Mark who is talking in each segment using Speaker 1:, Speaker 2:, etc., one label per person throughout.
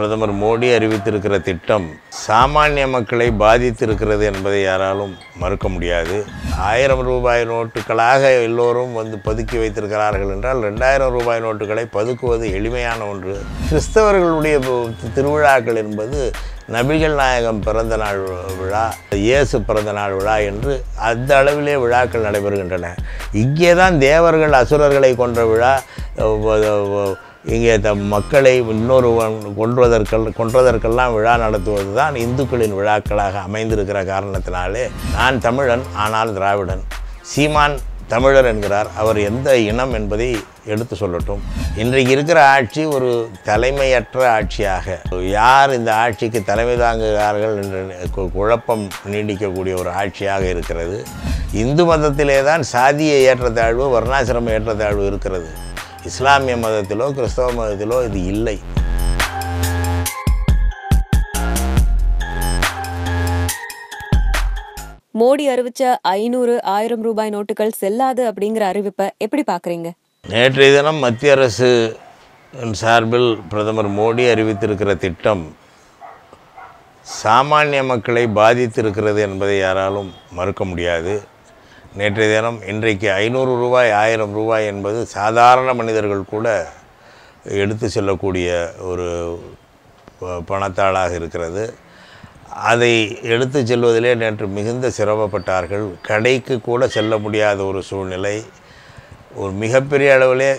Speaker 1: பிரதமர் மோடி அறிவித்திருக்கிற திட்டம் சாமானிய மக்களை பாதித்திருக்கிறது என்பதை யாராலும் மறுக்க முடியாது ஆயிரம் ரூபாய் நோட்டுகளாக எல்லோரும் வந்து பதுக்கி வைத்திருக்கிறார்கள் என்றால் ரெண்டாயிரம் ரூபாய் நோட்டுகளை பதுக்குவது எளிமையான ஒன்று கிறிஸ்தவர்களுடைய திருவிழாக்கள் என்பது நபிகள் நாயகம் பிறந்த நாள் விழா இயேசு பிறந்த நாள் விழா என்று அந்த அளவிலே விழாக்கள் நடைபெறுகின்றன இங்கே தான் தேவர்கள் அசுரர்களை கொன்ற விழா இங்கே த மக்களை இன்னொரு கொன்றதற்கல் கொன்றதற்கெல்லாம் விழா நடத்துவது தான் இந்துக்களின் விழாக்களாக அமைந்திருக்கிற காரணத்தினாலே நான் தமிழன் ஆனால் திராவிடன் சீமான் தமிழர் என்கிறார் அவர் எந்த இனம் என்பதை எடுத்து சொல்லட்டும் இன்றைக்கு இருக்கிற ஆட்சி ஒரு தலைமையற்ற ஆட்சியாக யார் இந்த ஆட்சிக்கு தலைமை தாங்குகிறார்கள் என்ற குழப்பம் நீடிக்கக்கூடிய ஒரு ஆட்சியாக இருக்கிறது இந்து மதத்திலே தான் சாதிய ஏற்றத்தாழ்வு வர்ணாசிரம ஏற்றத்தாழ்வு இருக்கிறது இஸ்லாமிய மதத்திலோ கிறிஸ்தவ மதத்திலோ இது இல்லை
Speaker 2: மோடி அறிவிச்ச ஐநூறு ஆயிரம் ரூபாய் நோட்டுகள் செல்லாது அப்படிங்கிற அறிவிப்பை எப்படி பார்க்குறீங்க
Speaker 1: நேற்றைய தினம் மத்திய அரசு சார்பில் பிரதமர் மோடி அறிவித்திருக்கிற திட்டம் சாமானிய மக்களை பாதித்திருக்கிறது என்பதை யாராலும் மறுக்க முடியாது நேற்றைய தினம் இன்றைக்கு ஐநூறு ரூபாய் ஆயிரம் ரூபாய் என்பது சாதாரண மனிதர்கள் கூட எடுத்து செல்லக்கூடிய ஒரு பணத்தாளாக இருக்கிறது அதை எடுத்து செல்வதிலே நேற்று மிகுந்த சிரமப்பட்டார்கள் கடைக்கு கூட செல்ல முடியாத ஒரு சூழ்நிலை ஒரு மிகப்பெரிய அளவிலே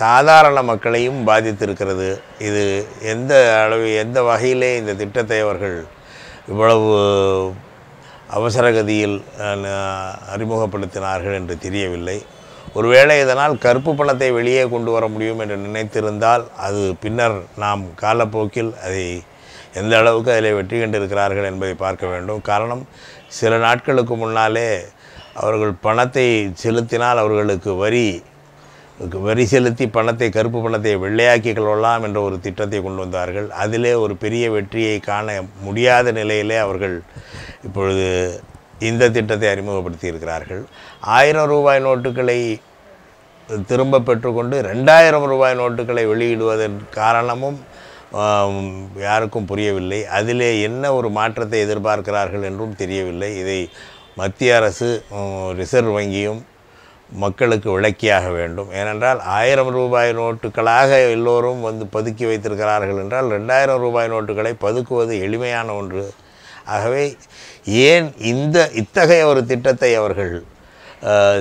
Speaker 1: சாதாரண மக்களையும் பாதித்திருக்கிறது இது எந்த அளவு எந்த வகையிலே இந்த திட்டத்தை அவர்கள் இவ்வளவு அவசரகதியில் அறிமுகப்படுத்தினார்கள் என்று தெரியவில்லை ஒருவேளை இதனால் கருப்பு பணத்தை வெளியே கொண்டு வர முடியும் என்று நினைத்திருந்தால் அது பின்னர் நாம் காலப்போக்கில் அதை எந்த அளவுக்கு அதில் வெற்றி கண்டிருக்கிறார்கள் என்பதை பார்க்க வேண்டும் காரணம் சில நாட்களுக்கு முன்னாலே அவர்கள் பணத்தை செலுத்தினால் அவர்களுக்கு வரி வரி செலுத்தி பணத்தை கருப்பு பணத்தை வெள்ளையாக்கி கொள்ளலாம் என்ற ஒரு திட்டத்தை கொண்டு வந்தார்கள் அதிலே ஒரு பெரிய வெற்றியை காண முடியாத நிலையிலே அவர்கள் இப்பொழுது இந்த திட்டத்தை அறிமுகப்படுத்தி இருக்கிறார்கள் ஆயிரம் ரூபாய் நோட்டுகளை திரும்ப பெற்றுக்கொண்டு ரெண்டாயிரம் ரூபாய் நோட்டுகளை வெளியிடுவதன் காரணமும் யாருக்கும் புரியவில்லை அதிலே என்ன ஒரு மாற்றத்தை எதிர்பார்க்கிறார்கள் என்றும் தெரியவில்லை இதை மத்திய அரசு ரிசர்வ் வங்கியும் மக்களுக்கு விளக்கியாக வேண்டும் ஏனென்றால் ஆயிரம் ரூபாய் நோட்டுகளாக எல்லோரும் வந்து பதுக்கி வைத்திருக்கிறார்கள் என்றால் ரெண்டாயிரம் ரூபாய் நோட்டுகளை பதுக்குவது எளிமையான ஒன்று ஆகவே ஏன் இந்த இத்தகைய ஒரு திட்டத்தை அவர்கள்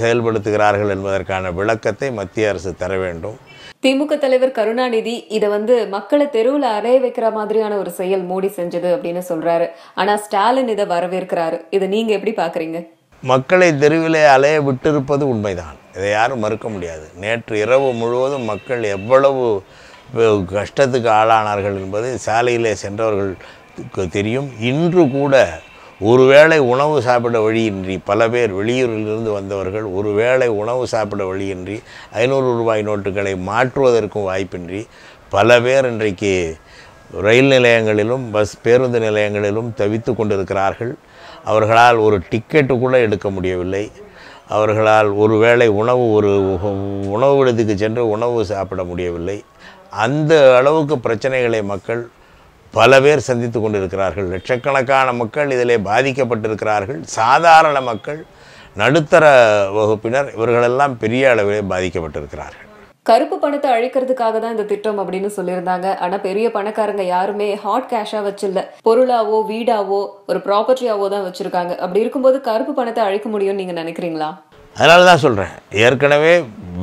Speaker 1: செயல்படுத்துகிறார்கள் என்பதற்கான விளக்கத்தை மத்திய அரசு தர வேண்டும்
Speaker 2: திமுக தலைவர் கருணாநிதி இதை வந்து மக்களை தெருவில் அறைய வைக்கிற மாதிரியான ஒரு செயல் மோடி செஞ்சது அப்படின்னு சொல்றாரு ஆனா ஸ்டாலின் இதை வரவேற்கிறாரு இதை நீங்க எப்படி பாக்குறீங்க
Speaker 1: மக்களை தெருவிலே அலைய விட்டிருப்பது உண்மைதான் இதை யாரும் மறுக்க முடியாது நேற்று இரவு முழுவதும் மக்கள் எவ்வளவு கஷ்டத்துக்கு ஆளானார்கள் என்பது சாலையிலே சென்றவர்களுக்கு தெரியும் இன்று கூட ஒருவேளை உணவு சாப்பிட வழியின்றி பல பேர் வெளியூரிலிருந்து வந்தவர்கள் ஒருவேளை உணவு சாப்பிட வழியின்றி ஐநூறு ரூபாய் நோட்டுகளை மாற்றுவதற்கும் வாய்ப்பின்றி பல பேர் இன்றைக்கு ரயில் நிலையங்களிலும் பஸ் பேருந்து நிலையங்களிலும் தவித்து கொண்டிருக்கிறார்கள் அவர்களால் ஒரு டிக்கெட்டு கூட எடுக்க முடியவில்லை அவர்களால் ஒருவேளை உணவு ஒரு உணவு இடத்துக்கு சென்று உணவு சாப்பிட முடியவில்லை அந்த அளவுக்கு பிரச்சனைகளை மக்கள் பல பேர் சந்தித்து கொண்டிருக்கிறார்கள் லட்சக்கணக்கான மக்கள் இதிலே பாதிக்கப்பட்டிருக்கிறார்கள் சாதாரண மக்கள் நடுத்தர வகுப்பினர் இவர்களெல்லாம் பெரிய அளவிலே பாதிக்கப்பட்டிருக்கிறார்கள்
Speaker 2: கருப்பு பணத்தை அழிக்கிறதுக்காக தான் இந்த திட்டம் அப்படின்னு சொல்லியிருந்தாங்க ஆனால் பெரிய பணக்காரங்க யாருமே ஹாட் கேஷாக வச்சில்ல பொருளாவோ வீடாவோ ஒரு ப்ராப்பர்ட்டியாவோ தான் வச்சுருக்காங்க அப்படி இருக்கும்போது கருப்பு பணத்தை அழிக்க முடியும்னு நீங்கள் நினைக்கிறீங்களா
Speaker 1: அதனால தான் சொல்கிறேன் ஏற்கனவே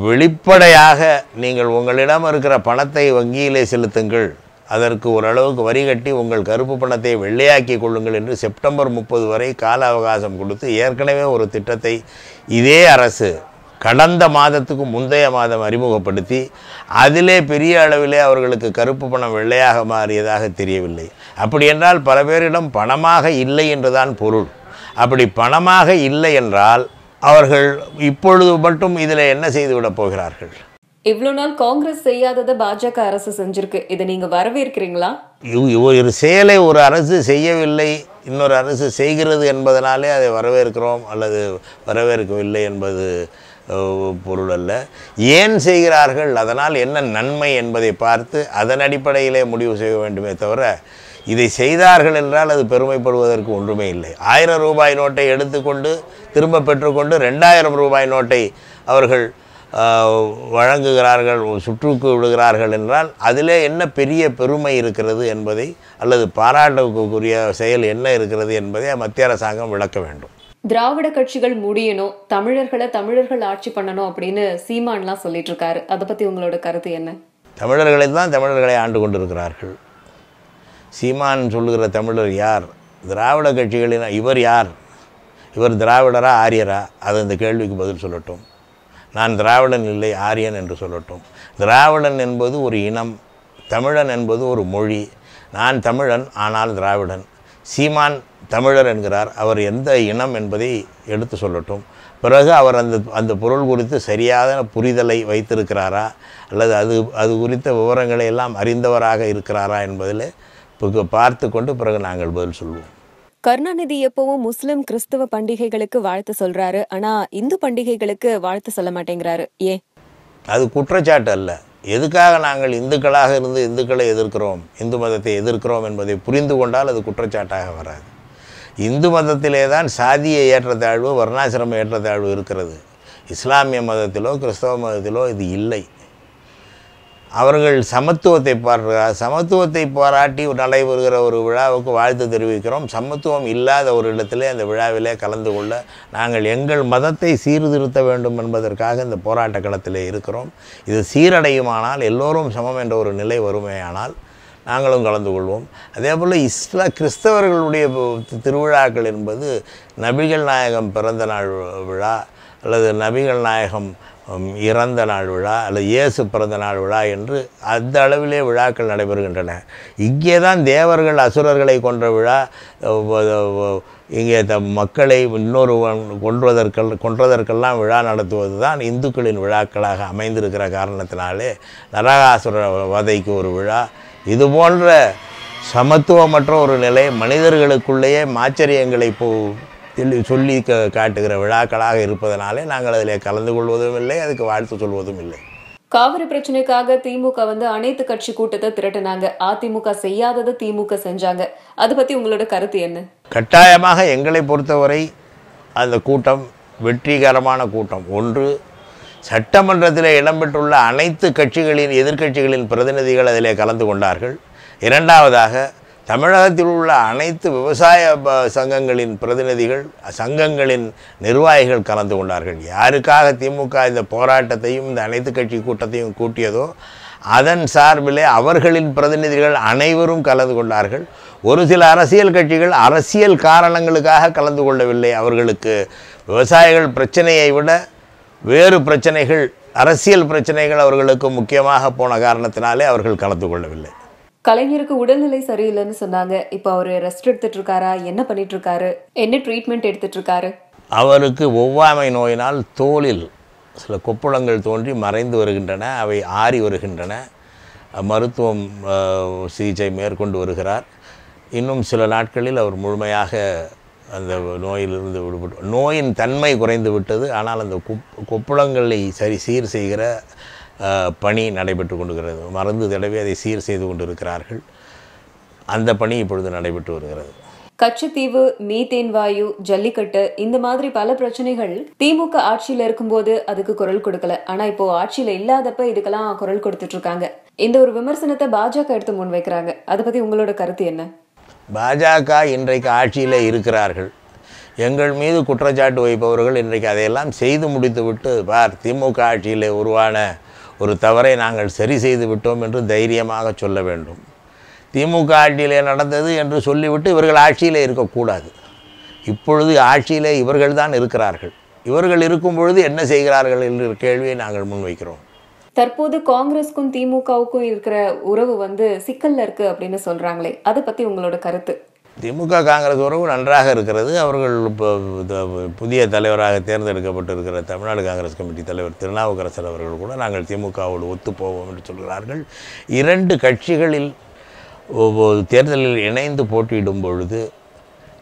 Speaker 1: வெளிப்படையாக நீங்கள் உங்களிடம் இருக்கிற பணத்தை வங்கியிலே செலுத்துங்கள் அதற்கு ஓரளவுக்கு வரி கட்டி உங்கள் கருப்பு பணத்தை வெள்ளையாக்கி கொள்ளுங்கள் என்று செப்டம்பர் முப்பது வரை கால அவகாசம் கொடுத்து ஏற்கனவே ஒரு திட்டத்தை இதே அரசு கடந்த மாதத்துக்கு முந்தைய மாதம் அறிமுகப்படுத்தி அதிலே பெரிய அளவிலே அவர்களுக்கு கருப்பு பணம் வெள்ளையாக மாறியதாக தெரியவில்லை அப்படி என்றால் பல பேரிடம் பணமாக இல்லை என்றுதான் பொருள் அப்படி பணமாக இல்லை என்றால் அவர்கள் இப்பொழுது மட்டும் இதில் என்ன செய்துவிடப் போகிறார்கள்
Speaker 2: இவ்வளோ நாள் காங்கிரஸ் செய்யாததை பாஜக அரசு செஞ்சிருக்கு இதை நீங்கள் வரவேற்கிறீங்களா
Speaker 1: ஒரு செயலை ஒரு அரசு செய்யவில்லை இன்னொரு அரசு செய்கிறது என்பதனாலே அதை வரவேற்கிறோம் அல்லது வரவேற்கவில்லை என்பது பொருள் அல்ல ஏன் செய்கிறார்கள் அதனால் என்ன நன்மை என்பதை பார்த்து அதன் அடிப்படையிலே முடிவு செய்ய வேண்டுமே தவிர இதை செய்தார்கள் என்றால் அது பெருமைப்படுவதற்கு ஒன்றுமே இல்லை ஆயிரம் ரூபாய் நோட்டை எடுத்துக்கொண்டு திரும்ப பெற்றுக்கொண்டு ரெண்டாயிரம் ரூபாய் நோட்டை அவர்கள் வழங்குகிறார்கள் சுற்றுக்கு விடுகிறார்கள் என்றால் அதிலே என்ன பெரிய பெருமை இருக்கிறது என்பதை அல்லது பாராட்டுக்குரிய செயல் என்ன இருக்கிறது என்பதை மத்திய அரசாங்கம் விளக்க வேண்டும்
Speaker 2: திராவிட கட்சிகள் முடியணும் தமிழர்களை தமிழர்கள் ஆட்சி பண்ணணும் அப்படின்னு சீமான்லாம் சொல்லிட்டு இருக்காரு அதை பற்றி உங்களோட கருத்து என்ன
Speaker 1: தமிழர்களை தான் தமிழர்களை ஆண்டு கொண்டிருக்கிறார்கள் சீமான் சொல்லுகிற தமிழர் யார் திராவிட கட்சிகளின் இவர் யார் இவர் திராவிடரா ஆரியரா அது இந்த கேள்விக்கு பதில் சொல்லட்டும் நான் திராவிடன் இல்லை ஆரியன் என்று சொல்லட்டும் திராவிடன் என்பது ஒரு இனம் தமிழன் என்பது ஒரு மொழி நான் தமிழன் ஆனால் திராவிடன் சீமான் தமிழர் என்கிறார் அவர் எந்த இனம் என்பதை எடுத்து சொல்லட்டும் பிறகு அவர் அந்த அந்த பொருள் குறித்து சரியான புரிதலை வைத்திருக்கிறாரா அல்லது அது அது குறித்த விவரங்களை எல்லாம் அறிந்தவராக இருக்கிறாரா என்பதில் பார்த்து கொண்டு பிறகு நாங்கள் பதில் சொல்வோம்
Speaker 2: கருணாநிதி எப்பவும் முஸ்லிம் கிறிஸ்துவ பண்டிகைகளுக்கு வாழ்த்து சொல்கிறாரு ஆனால் இந்து பண்டிகைகளுக்கு வாழ்த்து சொல்ல மாட்டேங்கிறாரு ஏன்
Speaker 1: அது குற்றச்சாட்டு அல்ல எதுக்காக நாங்கள் இந்துக்களாக இருந்து இந்துக்களை எதிர்க்கிறோம் இந்து மதத்தை எதிர்க்கிறோம் என்பதை புரிந்து கொண்டால் அது குற்றச்சாட்டாக வராது இந்து மதத்திலே தான் சாதிய ஏற்றத்தாழ்வு வர்ணாசிரம ஏற்றத்தாழ்வு இருக்கிறது இஸ்லாமிய மதத்திலோ கிறிஸ்தவ மதத்திலோ இது இல்லை அவர்கள் சமத்துவத்தை பாடுகிறார் சமத்துவத்தை பாராட்டி நடைபெறுகிற ஒரு விழாவுக்கு வாழ்த்து தெரிவிக்கிறோம் சமத்துவம் இல்லாத ஒரு இடத்திலே அந்த விழாவிலே கலந்து கொள்ள நாங்கள் எங்கள் மதத்தை சீர்திருத்த வேண்டும் என்பதற்காக இந்த போராட்ட களத்திலே இருக்கிறோம் இது சீரடையுமானால் எல்லோரும் சமம் என்ற ஒரு நிலை வருமேயானால் நாங்களும் கலந்து கொள்வோம் அதே போல் இஸ்லா கிறிஸ்தவர்களுடைய திருவிழாக்கள் என்பது நபிகள் நாயகம் பிறந்த நாள் விழா அல்லது நபிகள் நாயகம் இறந்த நாள் விழா அல்லது இயேசு பிறந்த நாள் விழா என்று அந்த அளவிலே விழாக்கள் நடைபெறுகின்றன இங்கே தான் தேவர்கள் அசுரர்களை கொன்ற விழா இங்கே த மக்களை இன்னொரு கொன்றதற்கு கொன்றதற்கெல்லாம் விழா நடத்துவது தான் இந்துக்களின் விழாக்களாக அமைந்திருக்கிற காரணத்தினாலே நரகாசுர வதைக்கு ஒரு விழா இது போன்ற சமத்துவமற்ற ஒரு நிலை மனிதர்களுக்குள்ளேயே மாச்சரியங்களை இப்போ சொல்லி காட்டுகிற விழாக்களாக இருப்பதனாலே நாங்கள் அதில் கலந்து கொள்வதும் இல்லை அதுக்கு வாழ்த்து சொல்வதும் இல்லை
Speaker 2: காவிரி பிரச்சனைக்காக திமுக வந்து அனைத்து கட்சி கூட்டத்தை திரட்டினாங்க அதிமுக செய்யாததை திமுக செஞ்சாங்க அதை பத்தி உங்களோட கருத்து என்ன
Speaker 1: கட்டாயமாக எங்களை பொறுத்தவரை அந்த கூட்டம் வெற்றிகரமான கூட்டம் ஒன்று சட்டமன்றத்தில் இடம்பெற்றுள்ள அனைத்து கட்சிகளின் எதிர்க்கட்சிகளின் பிரதிநிதிகள் அதிலே கலந்து கொண்டார்கள் இரண்டாவதாக தமிழகத்தில் உள்ள அனைத்து விவசாய சங்கங்களின் பிரதிநிதிகள் சங்கங்களின் நிர்வாகிகள் கலந்து கொண்டார்கள் யாருக்காக திமுக இந்த போராட்டத்தையும் இந்த அனைத்து கட்சி கூட்டத்தையும் கூட்டியதோ அதன் சார்பிலே அவர்களின் பிரதிநிதிகள் அனைவரும் கலந்து கொண்டார்கள் ஒரு சில அரசியல் கட்சிகள் அரசியல் காரணங்களுக்காக கலந்து கொள்ளவில்லை அவர்களுக்கு விவசாயிகள் பிரச்சனையை விட வேறு பிரச்சனைகள் அரசியல் பிரச்சனைகள் அவர்களுக்கு முக்கியமாக போன காரணத்தினாலே அவர்கள் கலந்து கொள்ளவில்லை
Speaker 2: கலைஞருக்கு உடல்நிலை சரியில்லைன்னு சொன்னாங்க இப்போ அவர் ரெஸ்ட் எடுத்துட்டு இருக்காரா என்ன பண்ணிட்டு இருக்காரு என்ன ட்ரீட்மெண்ட் எடுத்துட்டு இருக்காரு
Speaker 1: அவருக்கு ஒவ்வாமை நோயினால் தோளில் சில கொப்புளங்கள் தோன்றி மறைந்து வருகின்றன அவை ஆறி வருகின்றன மருத்துவம் சிகிச்சை மேற்கொண்டு வருகிறார் இன்னும் சில நாட்களில் அவர் முழுமையாக அந்த நோயிலிருந்து விடுபட்டு நோயின் தன்மை குறைந்து விட்டது ஆனால் அந்த கொப்புளங்களை சரி சீர் செய்கிற பணி நடைபெற்று கொண்டிருக்கிறது மருந்து தடவை அதை சீர் செய்து கொண்டிருக்கிறார்கள் அந்த பணி இப்பொழுது நடைபெற்று வருகிறது
Speaker 2: கச்சத்தீவு மீத்தேன் வாயு ஜல்லிக்கட்டு இந்த மாதிரி பல பிரச்சனைகள் திமுக ஆட்சியில இருக்கும்போது அதுக்கு குரல் கொடுக்கல ஆனா இப்போ ஆட்சியில இல்லாதப்ப இதுக்கெல்லாம் குரல் கொடுத்துட்டு இருக்காங்க இந்த ஒரு விமர்சனத்தை பாஜக எடுத்து முன் வைக்கிறாங்க அதை பத்தி உங்களோட கருத்து என்ன
Speaker 1: பாஜக இன்றைக்கு ஆட்சியில் இருக்கிறார்கள் எங்கள் மீது குற்றச்சாட்டு வைப்பவர்கள் இன்றைக்கு அதையெல்லாம் செய்து முடித்துவிட்டு பார் திமுக ஆட்சியில் உருவான ஒரு தவறை நாங்கள் சரி செய்து விட்டோம் என்று தைரியமாக சொல்ல வேண்டும் திமுக ஆட்சியிலே நடந்தது என்று சொல்லிவிட்டு இவர்கள் ஆட்சியில் இருக்கக்கூடாது இப்பொழுது ஆட்சியிலே இவர்கள்தான் இருக்கிறார்கள் இவர்கள் இருக்கும் பொழுது என்ன செய்கிறார்கள் என்ற கேள்வியை நாங்கள் முன்வைக்கிறோம்
Speaker 2: தற்போது காங்கிரஸ்க்கும் திமுகவுக்கும் இருக்கிற உறவு வந்து சிக்கல்ல இருக்கு அப்படின்னு சொல்றாங்களே அதை பத்தி உங்களோட கருத்து
Speaker 1: திமுக காங்கிரஸ் உறவு நன்றாக இருக்கிறது அவர்கள் புதிய தலைவராக தேர்ந்தெடுக்கப்பட்டிருக்கிற தமிழ்நாடு காங்கிரஸ் கமிட்டி தலைவர் திருநாவுக்கரசர் அவர்கள் கூட நாங்கள் திமுகவோடு ஒத்துப்போவோம் என்று சொல்கிறார்கள் இரண்டு கட்சிகளில் ஒவ்வொரு தேர்தலில் இணைந்து போட்டியிடும் பொழுது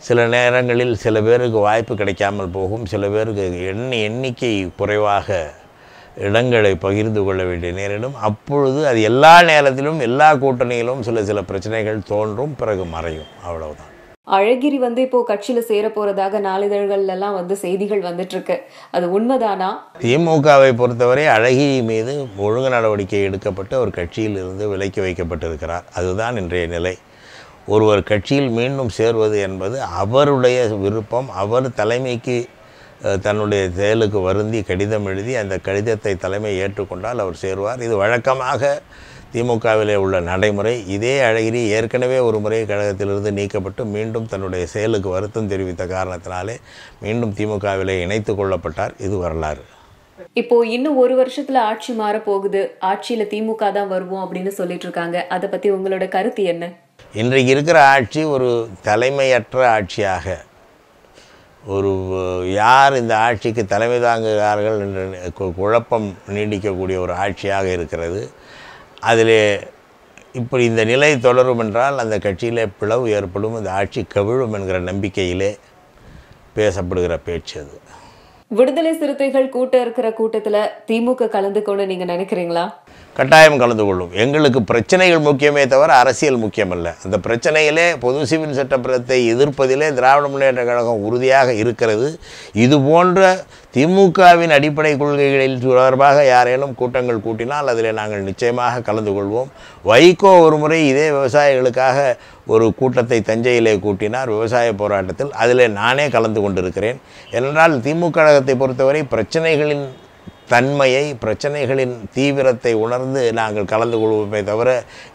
Speaker 1: சில நேரங்களில் சில பேருக்கு வாய்ப்பு கிடைக்காமல் போகும் சில பேருக்கு எண்ணி எண்ணிக்கை குறைவாக இடங்களை பகிர்ந்து கொள்ள வேண்டிய நேரிடும் அப்பொழுது அது எல்லா நேரத்திலும் எல்லா கூட்டணியிலும் சில சில பிரச்சனைகள் தோன்றும் பிறகு மறையும் அவ்வளவுதான்
Speaker 2: அழகிரி வந்து இப்போ கட்சியில சேர போறதாக நாளிதழ்கள் எல்லாம் வந்து செய்திகள் வந்துட்டு இருக்கு அது உண்மைதானா
Speaker 1: திமுகவை பொறுத்தவரை அழகிரி மீது ஒழுங்கு நடவடிக்கை எடுக்கப்பட்டு ஒரு கட்சியில் இருந்து விலக்கி வைக்கப்பட்டிருக்கிறார் அதுதான் இன்றைய நிலை ஒருவர் கட்சியில் மீண்டும் சேர்வது என்பது அவருடைய விருப்பம் அவர் தலைமைக்கு தன்னுடைய செயலுக்கு வருந்தி கடிதம் எழுதி அந்த கடிதத்தை தலைமை ஏற்றுக்கொண்டால் அவர் சேருவார் இது வழக்கமாக திமுகவிலே உள்ள நடைமுறை இதே அழகிரி ஏற்கனவே ஒரு முறை கழகத்திலிருந்து நீக்கப்பட்டு மீண்டும் தன்னுடைய செயலுக்கு வருத்தம் தெரிவித்த காரணத்தினாலே மீண்டும் திமுகவிலே இணைத்து கொள்ளப்பட்டார் இது வரலாறு
Speaker 2: இப்போ இன்னும் ஒரு வருஷத்துல ஆட்சி மாற போகுது ஆட்சியில திமுக தான் வருவோம் அப்படின்னு சொல்லிட்டு இருக்காங்க அதை பத்தி உங்களோட கருத்து என்ன
Speaker 1: இன்றைக்கு இருக்கிற ஆட்சி ஒரு தலைமையற்ற ஆட்சியாக ஒரு யார் இந்த ஆட்சிக்கு தலைமை தாங்குகிறார்கள் என்ற குழப்பம் நீடிக்கக்கூடிய ஒரு ஆட்சியாக இருக்கிறது அதில் இப்படி இந்த நிலை தொடரும் என்றால் அந்த கட்சியிலே பிளவு ஏற்படும் இந்த ஆட்சி கவிழும் என்கிற நம்பிக்கையிலே பேசப்படுகிற பேச்சு அது
Speaker 2: விடுதலை சிறுத்தைகள் கூட்டம் இருக்கிற கூட்டத்தில் திமுக கலந்து கொண்டு நீங்கள் நினைக்கிறீங்களா
Speaker 1: கட்டாயம் கலந்து கொள்ளும் எங்களுக்கு பிரச்சனைகள் முக்கியமே தவிர அரசியல் முக்கியமல்ல அந்த பிரச்சனையிலே பொது சிவில் சட்டப்பிரத்தை எதிர்ப்பதிலே திராவிட முன்னேற்ற கழகம் உறுதியாக இருக்கிறது இது போன்ற திமுகவின் அடிப்படை கொள்கைகளில் தொடர்பாக யாரேனும் கூட்டங்கள் கூட்டினால் அதில் நாங்கள் நிச்சயமாக கலந்து கொள்வோம் வைகோ ஒரு முறை இதே விவசாயிகளுக்காக ஒரு கூட்டத்தை தஞ்சையிலே கூட்டினார் விவசாய போராட்டத்தில் அதில் நானே கலந்து கொண்டிருக்கிறேன் என்றால் திமுக கழகத்தை பொறுத்தவரை பிரச்சனைகளின் தன்மையை பிரச்சனைகளின் தீவிரத்தை உணர்ந்து நாங்கள் கலந்து கொள்வோமே தவிர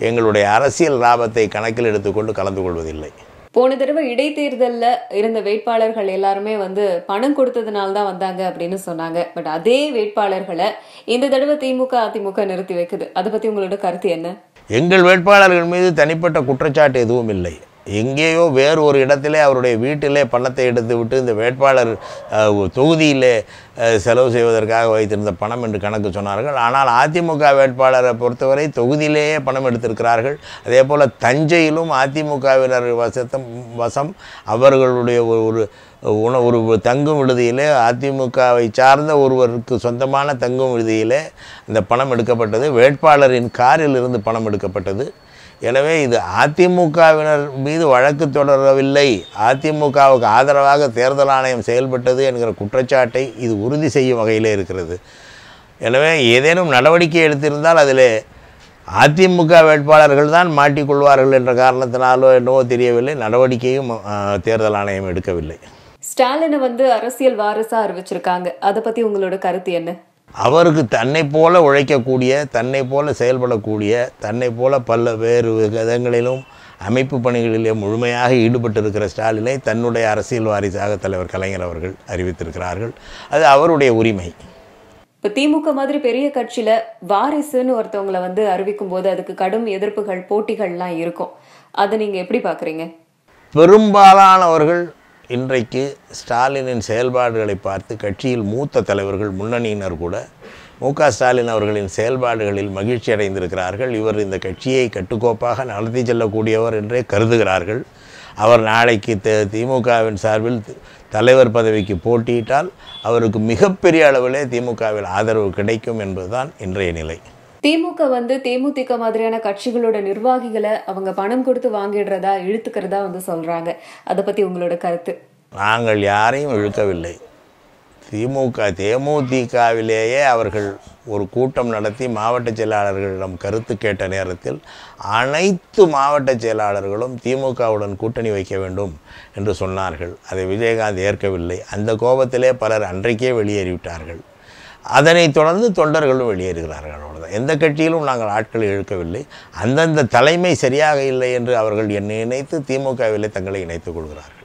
Speaker 1: எங்களுடைய அரசியல் லாபத்தை கணக்கில் எடுத்துக்கொண்டு கலந்து கொள்வதில்லை
Speaker 2: போன தடவை இடைத்தேர்தலில் இருந்த வேட்பாளர்கள் எல்லாருமே வந்து பணம் கொடுத்ததுனால தான் வந்தாங்க அப்படின்னு சொன்னாங்க பட் அதே வேட்பாளர்களை இந்த தடவை திமுக அதிமுக நிறுத்தி வைக்குது அதை பற்றி உங்களோட கருத்து என்ன
Speaker 1: எங்கள் வேட்பாளர்கள் மீது தனிப்பட்ட குற்றச்சாட்டு எதுவும் இல்லை எங்கேயோ வேறு ஒரு இடத்திலே அவருடைய வீட்டிலே பணத்தை எடுத்து விட்டு இந்த வேட்பாளர் தொகுதியிலே செலவு செய்வதற்காக வைத்திருந்த பணம் என்று கணக்கு சொன்னார்கள் ஆனால் அதிமுக வேட்பாளரை பொறுத்தவரை தொகுதியிலேயே பணம் எடுத்திருக்கிறார்கள் அதே போல் தஞ்சையிலும் அதிமுகவினர் வசத்தம் வசம் அவர்களுடைய ஒரு உண ஒரு தங்கும் விடுதியிலே அதிமுகவை சார்ந்த ஒருவருக்கு சொந்தமான தங்கும் விடுதியிலே இந்த பணம் எடுக்கப்பட்டது வேட்பாளரின் காரில் இருந்து பணம் எடுக்கப்பட்டது எனவே இது அதிமுகவினர் மீது வழக்கு தொடரவில்லை அதிமுகவுக்கு ஆதரவாக தேர்தல் ஆணையம் செயல்பட்டது என்கிற குற்றச்சாட்டை இது உறுதி செய்யும் வகையிலே இருக்கிறது எனவே ஏதேனும் நடவடிக்கை எடுத்திருந்தால் அதில் அதிமுக வேட்பாளர்கள் தான் மாட்டிக்கொள்வார்கள் என்ற காரணத்தினாலோ என்னவோ தெரியவில்லை நடவடிக்கையும் தேர்தல் ஆணையம் எடுக்கவில்லை
Speaker 2: ஸ்டாலினை வந்து அரசியல் வாரிசாக அறிவிச்சிருக்காங்க அதை பற்றி உங்களோட கருத்து என்ன
Speaker 1: அவருக்கு தன்னை போல உழைக்கக்கூடிய தன்னை போல செயல்படக்கூடிய தன்னை போல பல வேறு விதங்களிலும் அமைப்பு பணிகளிலே முழுமையாக ஈடுபட்டிருக்கிற ஸ்டாலினை தன்னுடைய அரசியல் வாரிசாக தலைவர் கலைஞர் அவர்கள் அறிவித்திருக்கிறார்கள் அது அவருடைய உரிமை
Speaker 2: இப்போ திமுக மாதிரி பெரிய கட்சியில் வாரிசுன்னு ஒருத்தவங்களை வந்து அறிவிக்கும் போது அதுக்கு கடும் எதிர்ப்புகள் போட்டிகள்லாம் இருக்கும் அதை நீங்கள் எப்படி பார்க்குறீங்க
Speaker 1: பெரும்பாலானவர்கள் இன்றைக்கு ஸ்டாலினின் செயல்பாடுகளை பார்த்து கட்சியில் மூத்த தலைவர்கள் முன்னணியினர் கூட மு க ஸ்டாலின் அவர்களின் செயல்பாடுகளில் மகிழ்ச்சி அடைந்திருக்கிறார்கள் இவர் இந்த கட்சியை கட்டுக்கோப்பாக நடத்தி செல்லக்கூடியவர் என்றே கருதுகிறார்கள் அவர் நாளைக்கு திமுகவின் சார்பில் தலைவர் பதவிக்கு போட்டியிட்டால் அவருக்கு மிகப்பெரிய அளவிலே திமுகவில் ஆதரவு கிடைக்கும் என்பதுதான் இன்றைய நிலை
Speaker 2: திமுக வந்து தேமுதிக மாதிரியான கட்சிகளோட நிர்வாகிகளை அவங்க பணம் கொடுத்து வாங்கிடுறதா இழுத்துக்கிறதா வந்து சொல்கிறாங்க அதை பற்றி உங்களோட கருத்து
Speaker 1: நாங்கள் யாரையும் இழுக்கவில்லை திமுக தேமுதிகவிலேயே அவர்கள் ஒரு கூட்டம் நடத்தி மாவட்ட செயலாளர்களிடம் கருத்து கேட்ட நேரத்தில் அனைத்து மாவட்ட செயலாளர்களும் திமுகவுடன் கூட்டணி வைக்க வேண்டும் என்று சொன்னார்கள் அதை விஜயகாந்த் ஏற்கவில்லை அந்த கோபத்திலே பலர் அன்றைக்கே வெளியேறிவிட்டார்கள் அதனைத் தொடர்ந்து தொண்டர்களும் வெளியேறுகிறார்கள் அவ்வளோதான் எந்த கட்சியிலும் நாங்கள் ஆட்களை இழுக்கவில்லை அந்தந்த தலைமை சரியாக இல்லை என்று அவர்கள் என்னை இணைத்து திமுகவிலே தங்களை இணைத்துக் கொள்கிறார்கள்